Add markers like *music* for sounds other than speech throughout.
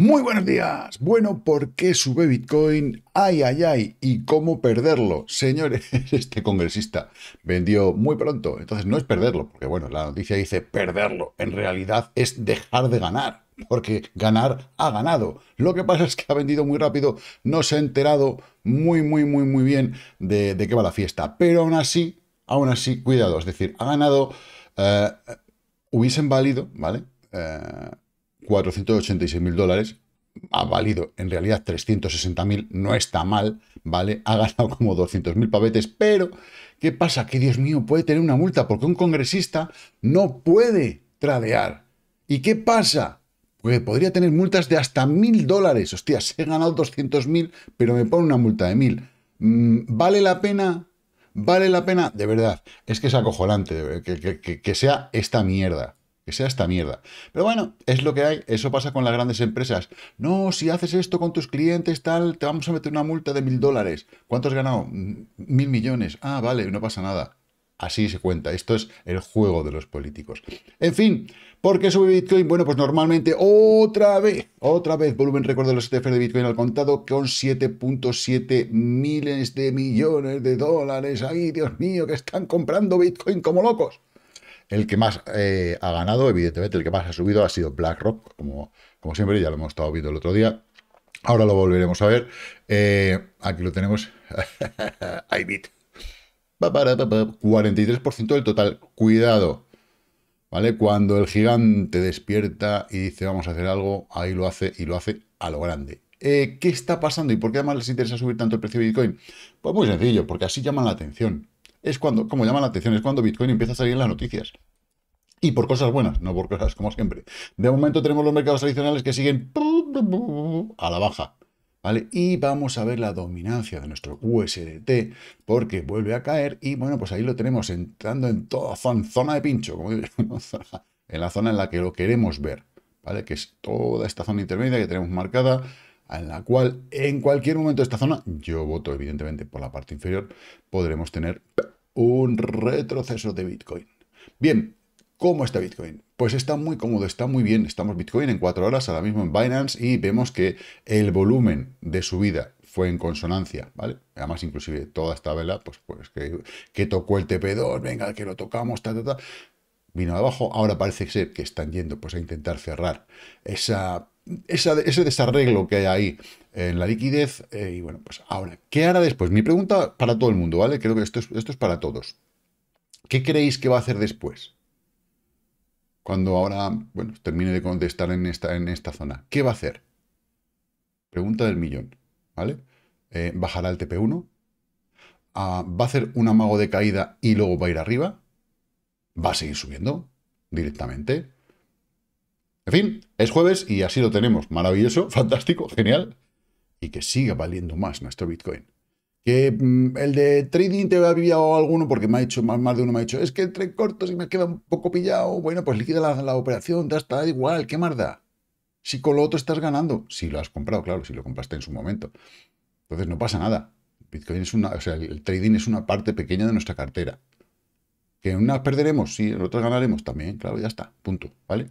Muy buenos días. Bueno, ¿por qué sube Bitcoin? Ay, ay, ay. ¿Y cómo perderlo? Señores, *laughs* este congresista vendió muy pronto. Entonces no es perderlo, porque bueno, la noticia dice perderlo. En realidad es dejar de ganar, porque ganar ha ganado. Lo que pasa es que ha vendido muy rápido, no se ha enterado muy, muy, muy, muy bien de, de qué va la fiesta. Pero aún así, aún así, cuidado. Es decir, ha ganado, eh, hubiesen válido, ¿vale? Eh, 486 mil dólares, ha valido en realidad 360.000, no está mal, ¿vale? Ha ganado como 200.000 pavetes, pero ¿qué pasa? Que Dios mío, puede tener una multa porque un congresista no puede tradear. ¿Y qué pasa? Pues podría tener multas de hasta mil dólares. se he ganado 200.000, pero me pone una multa de mil mm, ¿Vale la pena? ¿Vale la pena? De verdad, es que es acojonante que sea esta mierda que sea esta mierda. Pero bueno, es lo que hay, eso pasa con las grandes empresas. No, si haces esto con tus clientes, tal, te vamos a meter una multa de mil dólares. ¿Cuánto has ganado? Mil millones. Ah, vale, no pasa nada. Así se cuenta. Esto es el juego de los políticos. En fin, ¿por qué sube Bitcoin? Bueno, pues normalmente otra vez, otra vez, volumen récord de los ETF de Bitcoin al contado con 7.7 miles de millones de dólares. ahí. Dios mío, que están comprando Bitcoin como locos. El que más eh, ha ganado, evidentemente, el que más ha subido ha sido BlackRock, como, como siempre, ya lo hemos estado viendo el otro día. Ahora lo volveremos a ver. Eh, aquí lo tenemos. iBit. *laughs* 43% del total. Cuidado. ¿Vale? Cuando el gigante despierta y dice vamos a hacer algo, ahí lo hace y lo hace a lo grande. Eh, ¿Qué está pasando y por qué además les interesa subir tanto el precio de Bitcoin? Pues muy sencillo, porque así llaman la atención es cuando, como llama la atención, es cuando Bitcoin empieza a salir en las noticias. Y por cosas buenas, no por cosas como siempre. De momento tenemos los mercados tradicionales que siguen a la baja. ¿Vale? Y vamos a ver la dominancia de nuestro USDT, porque vuelve a caer y bueno, pues ahí lo tenemos entrando en toda zona, de pincho, como *laughs* en la zona en la que lo queremos ver, ¿vale? Que es toda esta zona intermedia que tenemos marcada, en la cual en cualquier momento de esta zona, yo voto evidentemente por la parte inferior, podremos tener un retroceso de Bitcoin. Bien, ¿cómo está Bitcoin? Pues está muy cómodo, está muy bien. Estamos Bitcoin en cuatro horas ahora mismo en Binance y vemos que el volumen de subida fue en consonancia, ¿vale? Además, inclusive toda esta vela, pues, pues que, tocó el TP2, venga, que lo tocamos, ta, ta, ta. Vino abajo, ahora parece ser que están yendo pues, a intentar cerrar esa ese desarreglo que hay ahí en eh, la liquidez. Eh, y bueno, pues ahora, ¿qué hará después? Mi pregunta para todo el mundo, ¿vale? Creo que esto es, para todos. ¿Qué creéis que va a hacer después? Cuando ahora, bueno, termine de contestar en esta, en esta zona. ¿Qué va a hacer? Pregunta del millón, ¿vale? Eh, ¿Bajará el TP1? Ah, ¿Va a hacer un amago de caída y luego va a ir arriba? ¿Va a seguir subiendo directamente? En fin, es jueves y así lo tenemos. Maravilloso, *laughs* fantástico, genial. Y que siga valiendo más nuestro Bitcoin. Que mm, el de trading te había alguno porque me ha hecho, más, de uno me ha hecho, es que entre cortos y me queda un poco pillado. Bueno, pues liquida la, operación, ya está, igual, ¿qué más da? Si con lo otro estás ganando, si lo has comprado, claro, si lo compraste en su momento. Entonces no pasa nada. Bitcoin es una, o sea, el trading es una parte pequeña de nuestra cartera. Que en unas perderemos, sí, en otras ganaremos también, claro, ya está, punto, ¿vale?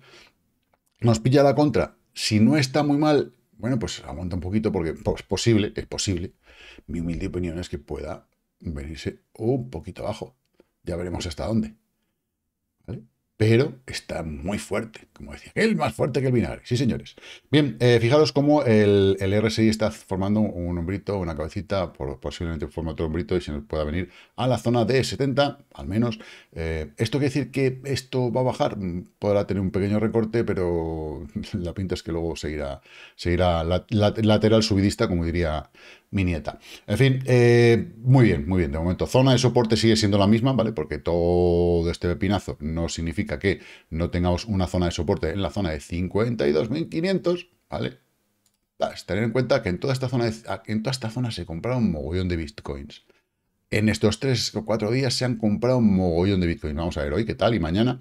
nos pilla la contra. Si no está muy mal, bueno, pues aguanta un poquito porque es posible, es posible. Mi humilde opinión es que pueda venirse un poquito abajo. Ya veremos hasta dónde pero está muy fuerte, como decía, el más fuerte que el vinagre, sí señores. Bien, eh, fijaros cómo el, RSI está formando un hombrito, una cabecita, posiblemente forma otro hombrito y se nos pueda venir a la zona de 70, al menos. Eh, ¿Esto quiere decir que esto va a bajar? Mm, podrá tener un pequeño recorte, pero *laughs* la pinta es que luego seguirá, seguirá lateral subidista, como diría mi nieta. En fin, eh, muy bien, muy bien, de momento. Zona de soporte sigue siendo la misma, ¿vale? Porque todo este pinazo no significa que no tengamos una zona de soporte en la zona de 52.500, ¿vale? Tener en cuenta que en toda, esta zona ah, en toda esta zona se compraron un mogollón de bitcoins. En estos tres o cuatro días se han comprado un mogollón de bitcoins. Vamos a ver hoy qué tal y mañana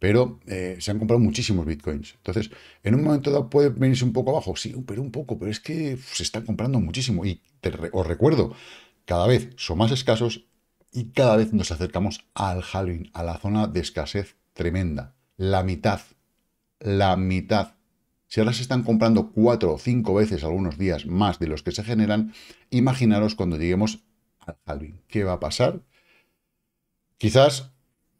pero eh, se han comprado muchísimos bitcoins. Entonces, en un momento dado puede venirse un poco abajo, sí, pero un poco, pero es que se están comprando muchísimo. Y os recuerdo, cada vez son más escasos y cada vez nos acercamos al Halloween, a la zona de escasez tremenda. La mitad. La mitad. Si ahora se están comprando cuatro o cinco veces algunos días más de los que se generan, imaginaros cuando lleguemos al halving. ¿Qué va a pasar? Quizás,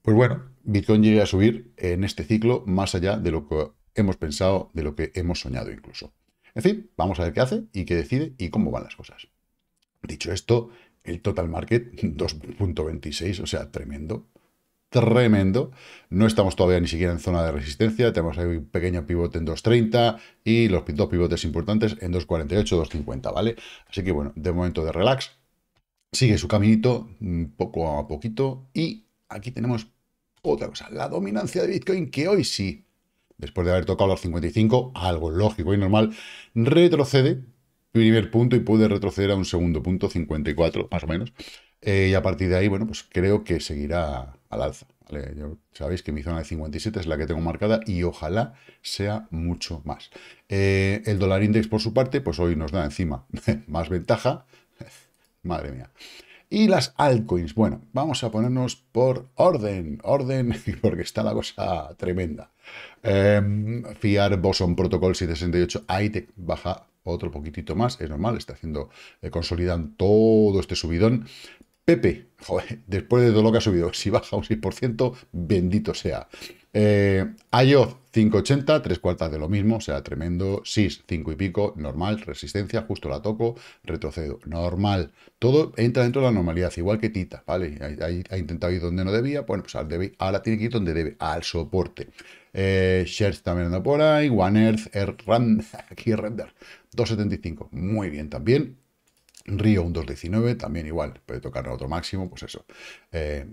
pues bueno, Bitcoin llegue a subir en este ciclo más allá de lo que hemos pensado, de lo que hemos soñado incluso. En fin, vamos a ver qué hace y qué decide y cómo van las cosas. Dicho esto, el total market 2.26, *laughs* o sea, tremendo tremendo. No estamos todavía ni siquiera en zona de resistencia. Tenemos ahí un pequeño pivote en 2.30 y los dos pivotes importantes en 2.48, 2.50, ¿vale? Así que bueno, de momento de relax. Sigue su caminito mm, poco a poquito. Y aquí tenemos otra cosa, la dominancia de Bitcoin, que hoy sí, después de haber tocado los 55, algo lógico y normal, retrocede primer punto y puede retroceder a un segundo punto, 54 más o menos. Eh, y a partir de ahí, bueno, pues creo que seguirá al alza. sabéis que mi zona de 57 es la que tengo marcada y ojalá sea mucho más. Eh, el dólar index, por su parte, pues hoy nos da encima *laughs* más ventaja. *laughs* Madre mía. Y las altcoins. Bueno, vamos a ponernos por orden, orden, *laughs* porque está la cosa tremenda. Em, Fiar Boson Protocol 768 te e baja otro poquitito más, es normal, está haciendo, eh, consolidan todo este subidón. Pepe, joder, después de todo lo que ha subido, si baja un 6%, bendito sea. Eh, 580, tres cuartas de lo mismo, o sea, tremendo. SIS 5 y pico, normal. Resistencia, justo la toco, retrocedo, normal. Todo entra dentro de la normalidad, igual que Tita, ¿vale? Ha, intentado ir donde no debía, bueno, pues al ahora tiene que ir donde debe, al soporte. Eh, shares también anda por ahí, One Earth, Air, *laughs* aquí Render, 275, muy bien también. Río un 2.19, también igual, puede tocar otro máximo, pues eso. Eh,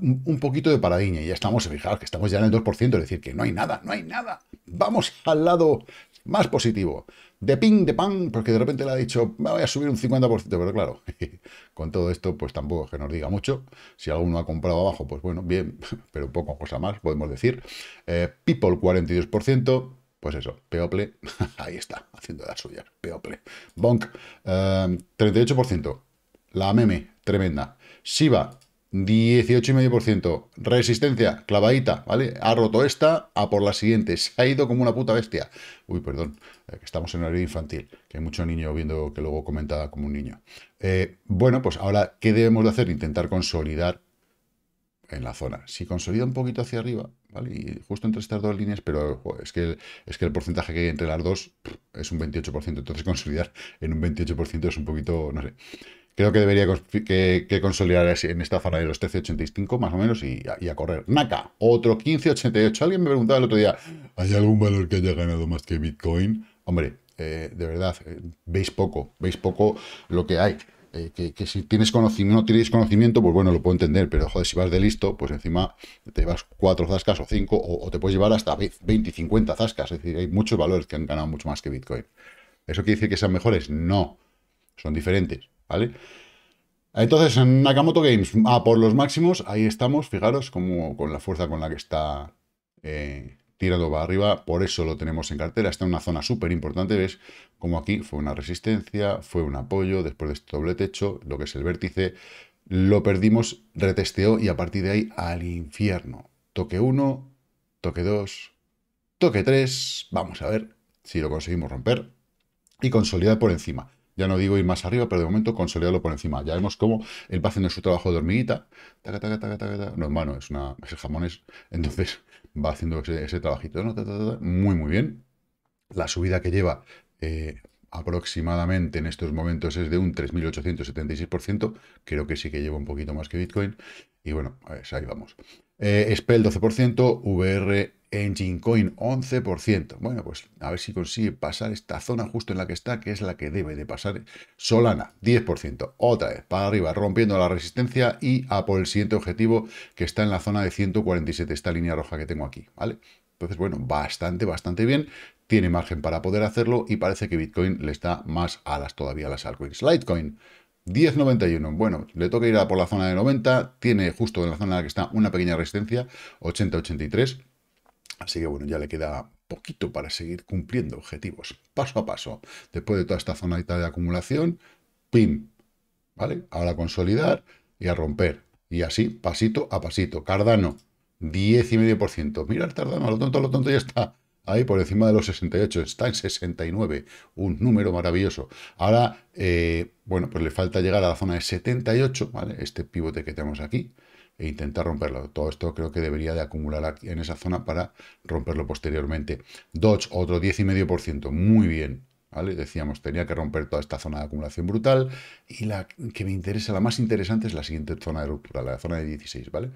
un poquito de paradiña y ya estamos, fijaros que estamos ya en el 2%, es decir, que no hay nada, no hay nada. Vamos al lado más positivo. De ping, de pan, porque de repente le ha dicho, me voy a subir un 50%, pero claro, *laughs* con todo esto, pues tampoco que nos diga mucho. Si alguno ha comprado abajo, pues bueno, bien, *laughs* pero poco cosa más, podemos decir. Eh, People 42%. Pues eso, People, *laughs* ahí está, haciendo la suya People. Bonk, 38%, eh, la meme, tremenda. Shiba, 18,5%. Resistencia, clavadita, ¿vale? Ha roto esta, a por la siguiente. Se ha ido como una puta bestia. Uy, perdón, eh, estamos en horario infantil, que hay mucho niño viendo que luego comentaba como un niño. Eh, bueno, pues ahora, ¿qué debemos de hacer? Intentar consolidar en la zona. Si consolida un poquito hacia arriba, y justo entre estas dos líneas, pero es, que el, es que el porcentaje que hay entre las dos es un 28%, entonces *laughs* consolidar en un 28% es un poquito, no sé. Creo que debería que, consolidar en esta zona de los 13.85 más o menos y, a correr. Naka, otro 15.88. Alguien me preguntaba el otro día, ¿hay algún valor que haya ganado más que Bitcoin? Hombre, eh, de verdad, eh, veis poco, veis poco lo que hay. Eh, que, si tienes conocimiento, no tienes conocimiento, pues bueno, lo puedo entender, pero joder, si vas de listo, pues encima te vas cuatro zascas o cinco, o, te puedes llevar hasta 20 50 zascas. Es decir, hay muchos valores que han ganado mucho más que Bitcoin. ¿Eso quiere decir que sean mejores? No, son diferentes, ¿vale? Entonces, en Nakamoto Games, a por los máximos, ahí estamos, fijaros como con la fuerza con la que está eh, tirado va arriba, por eso lo tenemos en cartera, está en una zona súper importante, ves como aquí fue una resistencia, fue un apoyo, después de este doble techo, lo que es el vértice, lo perdimos, retesteó y a partir de ahí al infierno. Toque 1, toque 2, toque 3, vamos a ver si lo conseguimos romper y consolidar por encima. Ya no digo ir más arriba, pero de momento consolidarlo por encima. Ya vemos cómo el va haciendo su trabajo de hormiguita. No, hermano, es una... Es el Entonces, va haciendo ese, trabajito, muy, muy bien. La subida que lleva eh, aproximadamente en estos momentos es de un 3.876%, creo que sí que lleva un poquito más que Bitcoin, y bueno, pues ahí vamos. Eh, Spell 12%, VR Engine Coin 11%. Bueno, pues a ver si consigue pasar esta zona justo en la que está, que es la que debe de pasar. Solana 10%, otra vez para arriba, rompiendo la resistencia y a por el siguiente objetivo que está en la zona de 147, esta línea roja que tengo aquí, ¿vale? Entonces, bueno, bastante, bastante bien. Tiene margen para poder hacerlo y parece que Bitcoin le está más alas todavía a las altcoins. Litecoin 10.91, bueno, le toca ir a por la zona de 90, tiene justo en la zona en la que está una pequeña resistencia, 80-83, así que bueno, ya le queda poquito para seguir cumpliendo objetivos, paso a paso, después de toda esta zona de acumulación, pim, ¿vale? Ahora a consolidar y a romper, y así, pasito a pasito, Cardano, 10,5%, mira el Cardano, lo tonto, lo tonto, ya está, ahí por encima de los 68, está en 69, un número maravilloso. Ahora, eh, bueno, pues le falta llegar a la zona de 78, ¿vale? Este pivote que tenemos aquí, e intentar romperlo. Todo esto creo que debería de acumular aquí, en esa zona para romperlo posteriormente. Dodge, otro 10,5%, muy bien. ¿Vale? Decíamos, tenía que romper toda esta zona de acumulación brutal y la que me interesa, la más interesante es la siguiente zona de ruptura, la zona de 16, ¿vale?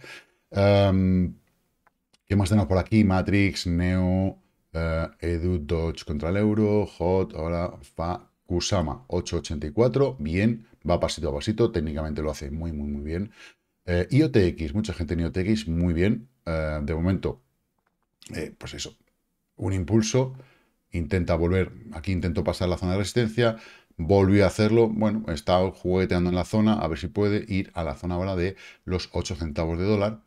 ¿Qué más tenemos por aquí? Matrix, Neo, eh, Edu Dodge contra el euro, Hot, ahora Fa, Kusama 884, bien, va pasito a pasito, técnicamente lo hace muy, muy, muy bien. Eh, IOTX, mucha gente en IOTX, muy bien, eh, de momento, pues eso, un impulso, intenta volver, aquí intento pasar la zona de resistencia, volvió a hacerlo, bueno, está jugueteando en la zona, a ver si puede ir a la zona ahora de los 8 centavos de dólar,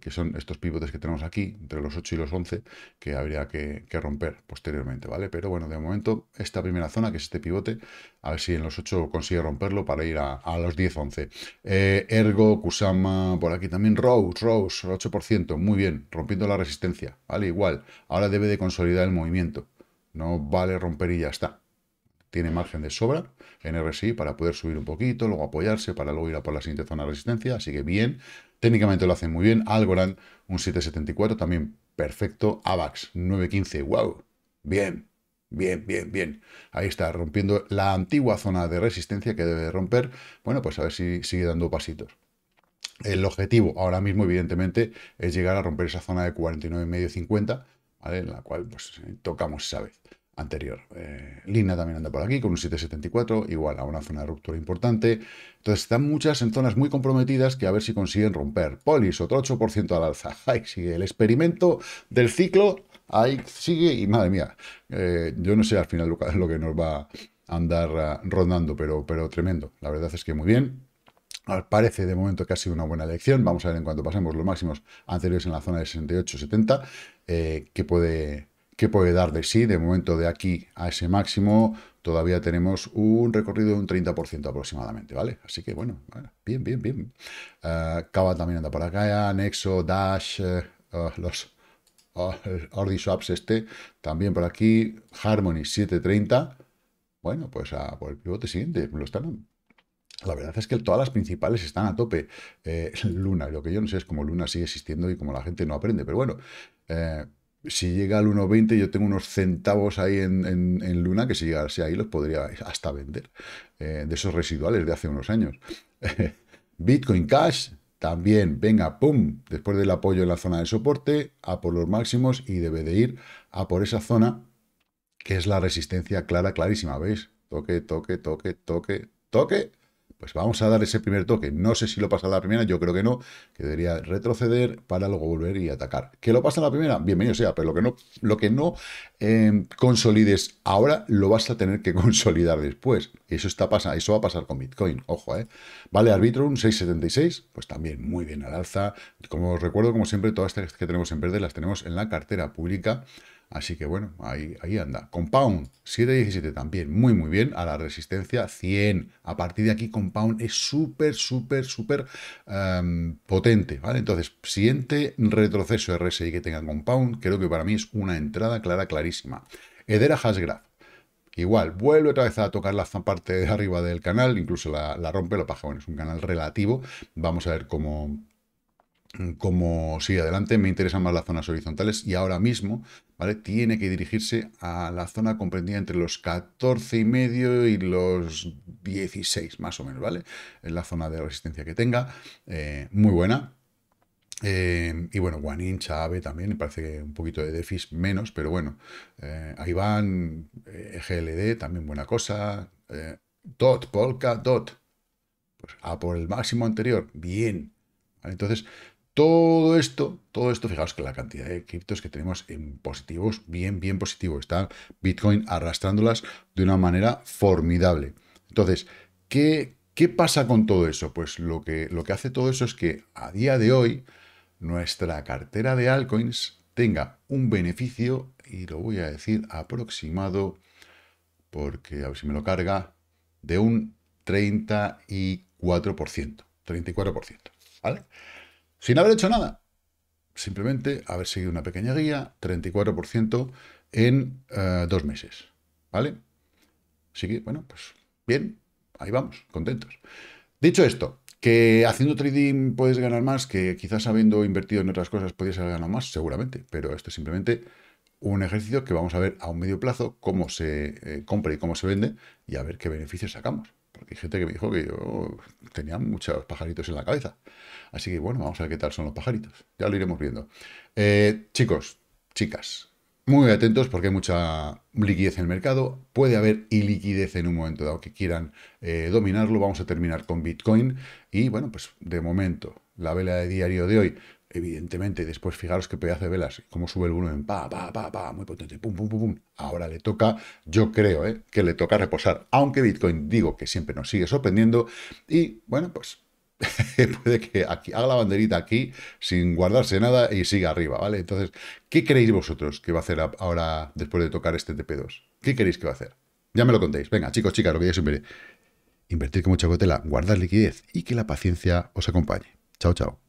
que son estos pivotes que tenemos aquí, entre los 8 y los 11, que habría que, romper posteriormente, ¿vale? Pero bueno, de momento, esta primera zona, que es este pivote, a ver si en los 8 consigue romperlo para ir a, los 10, 11. Eh, ergo, Kusama, por aquí también, Rose, Rose, 8%, muy bien, rompiendo la resistencia, ¿vale? Igual, ahora debe de consolidar el movimiento, no vale romper y ya está, tiene margen de sobra en RSI para poder subir un poquito, luego apoyarse para luego ir a por la siguiente zona de resistencia, así que bien, técnicamente lo hacen muy bien, Algorand un 774 también perfecto, AVAX 915, wow, bien, Bien, bien, bien. Ahí está, rompiendo la antigua zona de resistencia que debe romper. Bueno, pues a ver si sigue dando pasitos. El objetivo ahora mismo, evidentemente, es llegar a romper esa zona de medio 50 En la cual pues, tocamos esa vez anterior. Eh, Lina también anda por aquí con un 774, igual a una zona de ruptura importante. Entonces están muchas en zonas muy comprometidas que a ver si consiguen romper. Polis, otro 8% al alza. *laughs* Ahí sigue el experimento del ciclo, ahí sigue y madre mía, eh, yo no sé al final lo, que nos va a andar ah, rondando, pero, pero tremendo. La verdad es que muy bien. Parece de momento que ha sido una buena elección. Vamos a ver en cuanto pasemos los máximos anteriores en la zona de 68-70, eh, que puede ¿Qué puede dar de sí? De momento de aquí a ese máximo todavía tenemos un recorrido de un 30% aproximadamente, ¿vale? Así que bueno, bien, bien, bien. Eh, Cava también anda por acá, anexo Dash, eh, oh, los oh, Ordi Swaps este, también por aquí, Harmony 730. Bueno, pues a por el pivote siguiente, lo están la verdad es que todas las principales están a tope. Eh, Luna, lo que yo no sé es cómo Luna sigue existiendo y cómo la gente no aprende. Pero bueno, si llega al 1.20, yo tengo unos centavos ahí en, Luna que si llegase ahí los podría hasta vender, eh, de esos residuales de hace unos años. *laughs* Bitcoin Cash, también, venga, pum, después del apoyo en la zona de soporte, a por los máximos y debe de ir a por esa zona que es la resistencia clara, clarísima, ¿veis? Toque, toque, toque, toque, toque, pues vamos a dar ese primer toque. No sé si lo pasa la primera, yo creo que no, que debería retroceder para luego volver y atacar. ¿Que lo pasa la primera? Bienvenido sea, pero lo que no, lo que no em, consolides ahora lo vas a tener que *laughs* consolidar después. Eso, está pasa, eso va a pasar con Bitcoin, ojo, ¿eh? Vale, Arbitrum 6,76, pues también muy bien al alza. Como os recuerdo, como siempre, todas estas que tenemos en verde las tenemos en la cartera pública Así que bueno, ahí, anda. Compound, 7.17 también, muy muy bien, a la resistencia 100. A partir de aquí Compound es súper, súper, súper em, potente, ¿vale? Entonces, siguiente retroceso RSI que tenga Compound, creo que para mí es una entrada clara, clarísima. Edera Hasgraph, Igual, vuelve otra vez a tocar la parte de arriba del canal, incluso la, la rompe, lo paja, bueno, es un canal relativo. Vamos a ver cómo, como sigue adelante, me interesan más las zonas horizontales y ahora mismo, ¿vale? Tiene que dirigirse a la zona comprendida entre los 14 y medio y los 16, más o menos, ¿vale? Es la zona de resistencia que tenga, eh, muy buena. Eh, y bueno, Guanin, Chave también, me parece que un poquito de Defis menos, pero bueno, eh, ahí van, GLD también buena cosa, Dot, Polka, Dot, pues a por el máximo anterior, bien, entonces, todo esto, todo esto, fijaos que la cantidad de criptos que tenemos en positivos, bien, bien positivo. Está Bitcoin arrastrándolas de una manera formidable. Entonces, ¿qué, ¿qué, pasa con todo eso? Pues lo que, lo que hace todo eso es que a día de hoy nuestra cartera de altcoins tenga un beneficio, y lo voy a decir aproximado, porque a ver si me lo carga, de un 34%. 34%, ¿vale? sin haber hecho nada. Simplemente haber seguido una pequeña guía, 34% en eh, dos meses. ¿Vale? Así que, bueno, pues bien, ahí vamos, contentos. Dicho esto, que haciendo trading puedes ganar más, que quizás habiendo invertido en otras cosas podías haber ganado más, seguramente, pero esto es simplemente un ejercicio que vamos a ver a un medio plazo cómo se eh, compra y cómo se vende y a ver qué beneficios sacamos. Porque hay gente que me dijo que yo tenía muchos pajaritos en la cabeza. Así que bueno, vamos a ver qué tal son los pajaritos. Ya lo iremos viendo. Eh, chicos, chicas, muy atentos porque hay mucha liquidez en el mercado. Puede haber iliquidez en un momento dado que quieran eh, dominarlo. Vamos a terminar con Bitcoin. Y bueno, pues de momento, la vela de diario de hoy, evidentemente, después fijaros qué pedazo de velas, cómo sube el volumen, pa, pa, pa, pa, muy potente, pum, pum, pum, pum. Ahora le toca, yo creo, eh, que le toca reposar. Aunque Bitcoin digo que siempre nos sigue sorprendiendo. Y bueno, pues *laughs* puede que aquí, haga la banderita aquí sin guardarse nada y siga arriba, ¿vale? Entonces, ¿qué creéis vosotros que va a hacer ahora después de tocar este TP2? ¿Qué queréis que va a hacer? Ya me lo contéis. Venga, chicos, chicas, lo que ya siempre. Invertir con mucha cautela, guardar liquidez y que la paciencia os acompañe. Chao, chao.